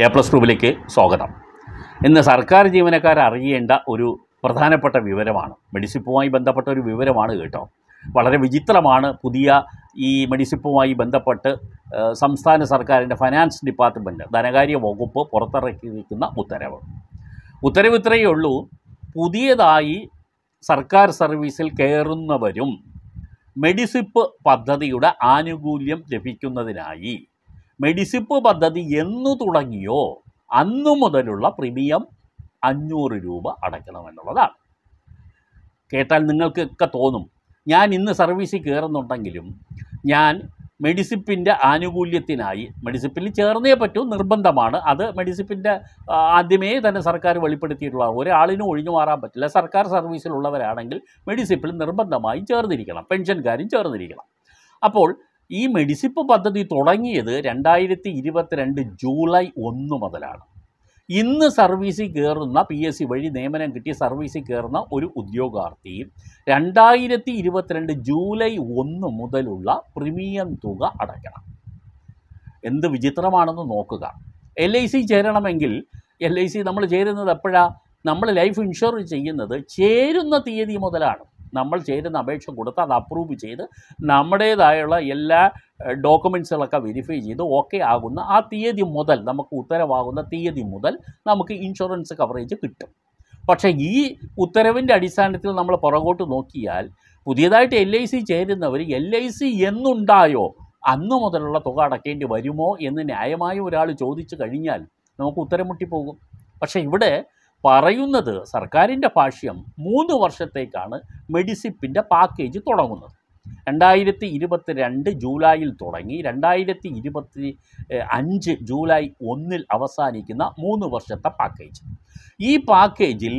A plus ഗ്രൂപ്പിലേക്ക് സ്വാഗതം ഇന്ന് സർക്കാർ ജീവനക്കാർ അറിയേണ്ട ഒരു പ്രധാനപ്പെട്ട വിവരമാണ് മെഡിസിപ്പുമായി ബന്ധപ്പെട്ട ഒരു വിവരമാണ് കേട്ടോ വളരെ വിചിത്രമാണ് പുതിയ ഈ മെഡിസിപ്പുമായി ബന്ധപ്പെട്ട് സംസ്ഥാന സർക്കാരിൻ്റെ ഫൈനാൻസ് ഡിപ്പാർട്ട്മെൻറ്റ് ധനകാര്യ വകുപ്പ് പുറത്തിറക്കിയിരിക്കുന്ന ഉത്തരവ് ഉത്തരവ് ഇത്രയേ ഉള്ളൂ പുതിയതായി സർക്കാർ സർവീസിൽ കയറുന്നവരും മെഡിസിപ്പ് പദ്ധതിയുടെ ആനുകൂല്യം ലഭിക്കുന്നതിനായി മെഡിസിപ്പ് പദ്ധതി എന്നു തുടങ്ങിയോ അന്നു മുതലുള്ള പ്രീമിയം അഞ്ഞൂറ് രൂപ അടയ്ക്കണമെന്നുള്ളതാണ് കേട്ടാൽ നിങ്ങൾക്കൊക്കെ തോന്നും ഞാൻ ഇന്ന് സർവീസിൽ കയറുന്നുണ്ടെങ്കിലും ഞാൻ മെഡിസിപ്പിൻ്റെ ആനുകൂല്യത്തിനായി മെഡിസിപ്പിൽ ചേർന്നേ പറ്റൂ നിർബന്ധമാണ് അത് മെഡിസിപ്പിൻ്റെ ആദ്യമേ തന്നെ സർക്കാർ വെളിപ്പെടുത്തിയിട്ടുള്ള ഒരാളിനും ഒഴിഞ്ഞു മാറാൻ പറ്റില്ല സർക്കാർ സർവീസിലുള്ളവരാണെങ്കിൽ മെഡിസിപ്പിൽ നിർബന്ധമായും ചേർന്നിരിക്കണം പെൻഷൻകാരും ചേർന്നിരിക്കണം അപ്പോൾ ഈ മെഡിസിപ്പ് പദ്ധതി തുടങ്ങിയത് രണ്ടായിരത്തി ഇരുപത്തിരണ്ട് ജൂലൈ ഒന്ന് മുതലാണ് ഇന്ന് സർവീസിൽ കയറുന്ന പി എസ് സി വഴി നിയമനം കിട്ടിയ സർവീസിൽ കയറുന്ന ഒരു ഉദ്യോഗാർത്ഥി രണ്ടായിരത്തി ഇരുപത്തിരണ്ട് ജൂലൈ ഒന്ന് മുതലുള്ള പ്രീമിയം തുക അടയ്ക്കണം എന്ത് വിചിത്രമാണെന്ന് നോക്കുക എൽ ഐ സി ചേരണമെങ്കിൽ എൽ ഐ സി നമ്മൾ ചേരുന്നത് എപ്പോഴാണ് നമ്മൾ ലൈഫ് ഇൻഷുർ ചെയ്യുന്നത് ചേരുന്ന തീയതി മുതലാണ് നമ്മൾ ചേരുന്ന അപേക്ഷ കൊടുത്ത് അത് അപ്രൂവ് ചെയ്ത് നമ്മുടേതായുള്ള എല്ലാ ഡോക്യുമെൻസുകളൊക്കെ വെരിഫൈ ചെയ്ത് ഓക്കെ ആകുന്ന ആ തീയതി മുതൽ നമുക്ക് ഉത്തരവാകുന്ന തീയതി മുതൽ നമുക്ക് ഇൻഷുറൻസ് കവറേജ് കിട്ടും പക്ഷേ ഈ ഉത്തരവിൻ്റെ അടിസ്ഥാനത്തിൽ നമ്മൾ പുറകോട്ട് നോക്കിയാൽ പുതിയതായിട്ട് എൽ ഐ സി ചേരുന്നവർ എൽ ഐ സി എന്നുണ്ടായോ അന്നു മുതലുള്ള തുക അടയ്ക്കേണ്ടി വരുമോ എന്ന് ന്യായമായി ഒരാൾ ചോദിച്ചു കഴിഞ്ഞാൽ നമുക്ക് ഉത്തരം മുട്ടിപ്പോകും പക്ഷേ ഇവിടെ പറയുന്നത് സർക്കാരിൻ്റെ ഭാഷ്യം മൂന്ന് വർഷത്തേക്കാണ് മെഡിസിപ്പിൻ്റെ പാക്കേജ് തുടങ്ങുന്നത് രണ്ടായിരത്തി ഇരുപത്തി രണ്ട് ജൂലൈയിൽ തുടങ്ങി രണ്ടായിരത്തി ഇരുപത്തി അഞ്ച് ജൂലൈ ഒന്നിൽ അവസാനിക്കുന്ന മൂന്ന് വർഷത്തെ പാക്കേജ് ഈ പാക്കേജിൽ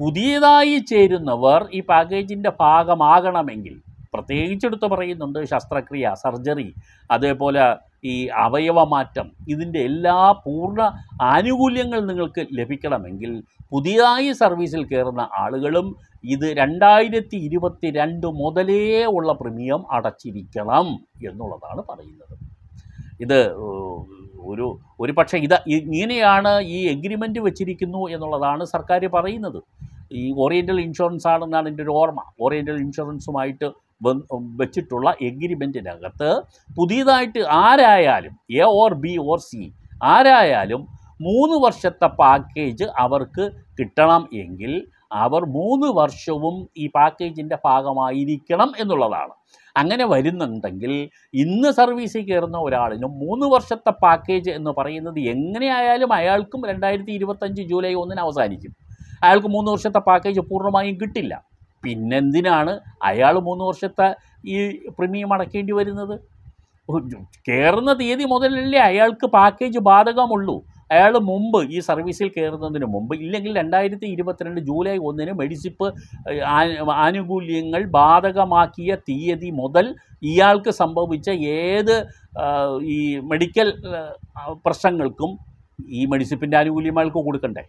പുതിയതായി ചേരുന്നവർ ഈ പാക്കേജിൻ്റെ ഭാഗമാകണമെങ്കിൽ പ്രത്യേകിച്ചെടുത്ത് പറയുന്നുണ്ട് ശസ്ത്രക്രിയ സർജറി അതേപോലെ ഈ അവയവമാറ്റം ഇതിൻ്റെ എല്ലാ പൂർണ്ണ ആനുകൂല്യങ്ങൾ നിങ്ങൾക്ക് ലഭിക്കണമെങ്കിൽ പുതിയതായി സർവീസിൽ കയറുന്ന ആളുകളും ഇത് രണ്ടായിരത്തി ഇരുപത്തി രണ്ട് മുതലേ ഉള്ള പ്രീമിയം അടച്ചിരിക്കണം എന്നുള്ളതാണ് പറയുന്നത് ഇത് ഒരു ഒരു പക്ഷേ ഇത് ഇങ്ങനെയാണ് ഈ എഗ്രിമെൻ്റ് വെച്ചിരിക്കുന്നു എന്നുള്ളതാണ് സർക്കാർ പറയുന്നത് ഈ ഓറിയൻ്റൽ ഇൻഷുറൻസ് ആണെന്നാണ് എൻ്റെ ഒരു ഓർമ്മ ഓറിയൻ്റൽ ഇൻഷുറൻസുമായിട്ട് വെച്ചിട്ടുള്ള എഗ്രിമെൻറ്റിനകത്ത് പുതിയതായിട്ട് ആരായാലും A or B or C ആരായാലും മൂന്ന് വർഷത്തെ പാക്കേജ് അവർക്ക് കിട്ടണം എങ്കിൽ അവർ മൂന്ന് വർഷവും ഈ പാക്കേജിൻ്റെ ഭാഗമായിരിക്കണം എന്നുള്ളതാണ് അങ്ങനെ വരുന്നുണ്ടെങ്കിൽ ഇന്ന് സർവീസിൽ കയറുന്ന ഒരാളിനും മൂന്ന് വർഷത്തെ പാക്കേജ് എന്ന് പറയുന്നത് എങ്ങനെയായാലും അയാൾക്കും രണ്ടായിരത്തി ഇരുപത്തഞ്ച് ജൂലൈ ഒന്നിന് അവസാനിക്കും അയാൾക്ക് മൂന്ന് വർഷത്തെ പാക്കേജ് പൂർണ്ണമായും കിട്ടില്ല പിന്നെന്തിനാണ് അയാൾ മൂന്ന് വർഷത്തെ ഈ പ്രീമിയം അടക്കേണ്ടി വരുന്നത് കയറുന്ന തീയതി മുതലല്ലേ അയാൾക്ക് പാക്കേജ് ബാധകമുള്ളൂ അയാൾ മുമ്പ് ഈ സർവീസിൽ കയറുന്നതിന് മുമ്പ് ഇല്ലെങ്കിൽ രണ്ടായിരത്തി ഇരുപത്തിരണ്ട് ജൂലൈ ഒന്നിന് മെഡിസിപ്പ് ആനുകൂല്യങ്ങൾ ബാധകമാക്കിയ തീയതി മുതൽ ഇയാൾക്ക് സംഭവിച്ച ഏത് ഈ മെഡിക്കൽ പ്രശ്നങ്ങൾക്കും ഈ മെഡിസിപ്പിൻ്റെ ആനുകൂല്യം അയാൾക്ക് കൊടുക്കണ്ടേ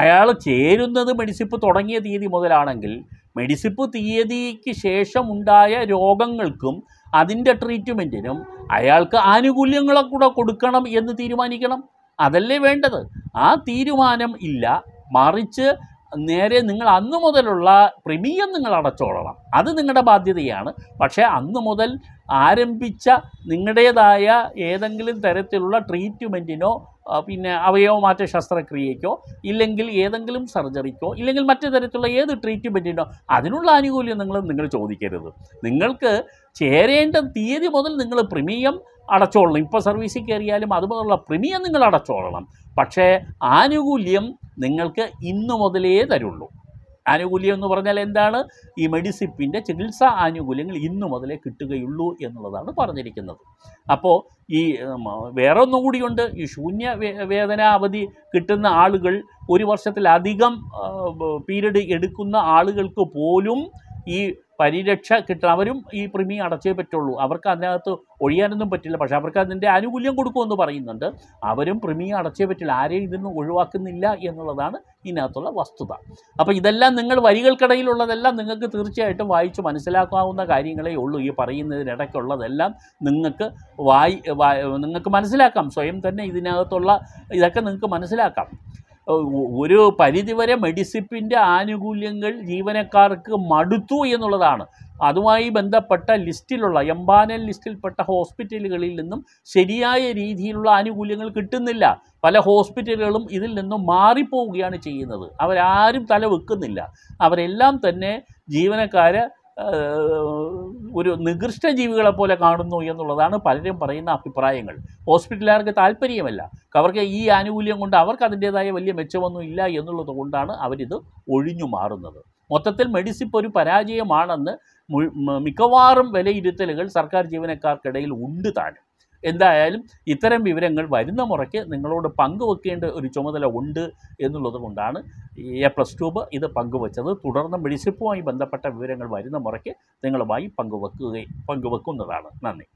അയാൾ ചേരുന്നത് മെഡിസിപ്പ് തുടങ്ങിയ തീയതി മുതലാണെങ്കിൽ മെഡിസിപ്പ് തീയതിക്ക് ഉണ്ടായ രോഗങ്ങൾക്കും അതിൻ്റെ ട്രീറ്റ്മെൻറ്റിനും അയാൾക്ക് ആനുകൂല്യങ്ങളെ കൂടെ കൊടുക്കണം എന്ന് തീരുമാനിക്കണം അതല്ലേ വേണ്ടത് ആ തീരുമാനം ഇല്ല മറിച്ച് നേരെ നിങ്ങൾ അന്നു മുതലുള്ള പ്രിമിയം നിങ്ങൾ അടച്ചോളണം അത് നിങ്ങളുടെ ബാധ്യതയാണ് പക്ഷേ അന്നു മുതൽ ആരംഭിച്ച നിങ്ങളുടേതായ ഏതെങ്കിലും തരത്തിലുള്ള ട്രീറ്റ്മെൻറ്റിനോ പിന്നെ അവയവമാറ്റ ശസ്ത്രക്രിയയ്ക്കോ ഇല്ലെങ്കിൽ ഏതെങ്കിലും സർജറിക്കോ ഇല്ലെങ്കിൽ മറ്റു തരത്തിലുള്ള ഏത് ട്രീറ്റ്മെൻറ്റിനോ അതിനുള്ള ആനുകൂല്യം നിങ്ങൾ നിങ്ങൾ ചോദിക്കരുത് നിങ്ങൾക്ക് ചേരേണ്ട തീയതി മുതൽ നിങ്ങൾ പ്രീമിയം അടച്ചോളണം ഇപ്പോൾ സർവീസിൽ കയറിയാലും അതുപോലുള്ള പ്രീമിയം നിങ്ങൾ അടച്ചോളണം പക്ഷേ ആനുകൂല്യം നിങ്ങൾക്ക് ഇന്നു മുതലേ തരുള്ളൂ ആനുകൂല്യം എന്ന് പറഞ്ഞാൽ എന്താണ് ഈ മെഡിസിപ്പിൻ്റെ ചികിത്സാ ആനുകൂല്യങ്ങൾ ഇന്നു മുതലേ കിട്ടുകയുള്ളൂ എന്നുള്ളതാണ് പറഞ്ഞിരിക്കുന്നത് അപ്പോൾ ഈ വേറെ ഒന്നും കൂടിയുണ്ട് ഈ ശൂന്യ വേദന അവധി കിട്ടുന്ന ആളുകൾ ഒരു വർഷത്തിലധികം പീരീഡ് എടുക്കുന്ന ആളുകൾക്ക് പോലും ഈ പരിരക്ഷ കിട്ടണം അവരും ഈ പ്രീമിയം അടച്ചേ പറ്റുള്ളൂ അവർക്ക് അതിനകത്ത് ഒഴിയാനൊന്നും പറ്റില്ല പക്ഷെ അവർക്ക് അതിൻ്റെ ആനുകൂല്യം കൊടുക്കുമെന്ന് പറയുന്നുണ്ട് അവരും പ്രീമിയം അടച്ചേ പറ്റില്ല ആരെയും ഇതിൽ നിന്ന് ഒഴിവാക്കുന്നില്ല എന്നുള്ളതാണ് ഇതിനകത്തുള്ള വസ്തുത അപ്പോൾ ഇതെല്ലാം നിങ്ങൾ വരികൾക്കിടയിലുള്ളതെല്ലാം നിങ്ങൾക്ക് തീർച്ചയായിട്ടും വായിച്ച് മനസ്സിലാക്കാവുന്ന കാര്യങ്ങളേ ഉള്ളൂ ഈ പറയുന്നതിനിടയ്ക്കുള്ളതെല്ലാം നിങ്ങൾക്ക് വായി നിങ്ങൾക്ക് മനസ്സിലാക്കാം സ്വയം തന്നെ ഇതിനകത്തുള്ള ഇതൊക്കെ നിങ്ങൾക്ക് മനസ്സിലാക്കാം ഒരു പരിധിവരെ മെഡിസിപ്പിൻ്റെ ആനുകൂല്യങ്ങൾ ജീവനക്കാർക്ക് മടുത്തു എന്നുള്ളതാണ് അതുമായി ബന്ധപ്പെട്ട ലിസ്റ്റിലുള്ള എംബാനൽ ലിസ്റ്റിൽപ്പെട്ട ഹോസ്പിറ്റലുകളിൽ നിന്നും ശരിയായ രീതിയിലുള്ള ആനുകൂല്യങ്ങൾ കിട്ടുന്നില്ല പല ഹോസ്പിറ്റലുകളും ഇതിൽ നിന്നും മാറിപ്പോവുകയാണ് ചെയ്യുന്നത് അവരാരും തല വെക്കുന്നില്ല അവരെല്ലാം തന്നെ ജീവനക്കാരെ ഒരു നികൃഷ്ട ജീവികളെ പോലെ കാണുന്നു എന്നുള്ളതാണ് പലരും പറയുന്ന അഭിപ്രായങ്ങൾ ഹോസ്പിറ്റലുകാർക്ക് താല്പര്യമല്ല അവർക്ക് ഈ ആനുകൂല്യം കൊണ്ട് അവർക്ക് അതിൻ്റേതായ വലിയ മെച്ചമൊന്നും ഇല്ല എന്നുള്ളത് കൊണ്ടാണ് അവരിത് ഒഴിഞ്ഞു മാറുന്നത് മൊത്തത്തിൽ മെഡിസിപ്പ് ഒരു പരാജയമാണെന്ന് മിക്കവാറും വിലയിരുത്തലുകൾ സർക്കാർ ജീവനക്കാർക്കിടയിൽ ഉണ്ട് താനും എന്തായാലും ഇത്തരം വിവരങ്ങൾ വരുന്ന മുറയ്ക്ക് നിങ്ങളോട് പങ്കുവെക്കേണ്ട ഒരു ചുമതല ഉണ്ട് എന്നുള്ളത് കൊണ്ടാണ് എ പ്ലസ് ട്യൂബ് ഇത് പങ്കുവച്ചത് തുടർന്ന് മെഡിസിപ്പുമായി ബന്ധപ്പെട്ട വിവരങ്ങൾ വരുന്ന മുറയ്ക്ക് നിങ്ങളുമായി പങ്കുവെക്കുകയും പങ്കുവെക്കുന്നതാണ് നന്ദി